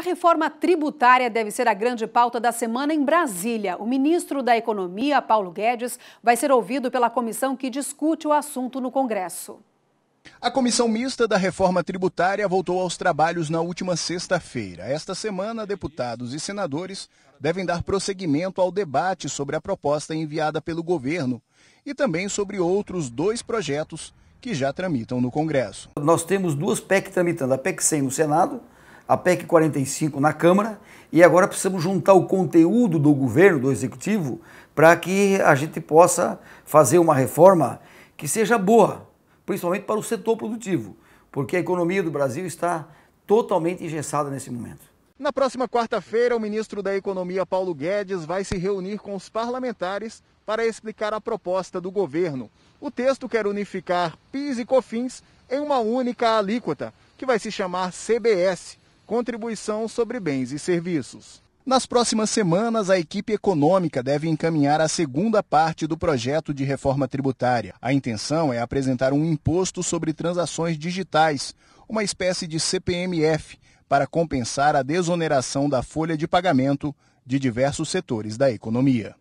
A reforma tributária deve ser a grande pauta da semana em Brasília. O ministro da Economia, Paulo Guedes, vai ser ouvido pela comissão que discute o assunto no Congresso. A Comissão Mista da Reforma Tributária voltou aos trabalhos na última sexta-feira. Esta semana, deputados e senadores devem dar prosseguimento ao debate sobre a proposta enviada pelo governo e também sobre outros dois projetos que já tramitam no Congresso. Nós temos duas PEC tramitando, a PEC 100 no Senado a PEC 45 na Câmara e agora precisamos juntar o conteúdo do governo, do executivo, para que a gente possa fazer uma reforma que seja boa, principalmente para o setor produtivo, porque a economia do Brasil está totalmente engessada nesse momento. Na próxima quarta-feira, o ministro da Economia, Paulo Guedes, vai se reunir com os parlamentares para explicar a proposta do governo. O texto quer unificar PIS e COFINS em uma única alíquota, que vai se chamar CBS. Contribuição sobre Bens e Serviços. Nas próximas semanas, a equipe econômica deve encaminhar a segunda parte do projeto de reforma tributária. A intenção é apresentar um imposto sobre transações digitais, uma espécie de CPMF, para compensar a desoneração da folha de pagamento de diversos setores da economia.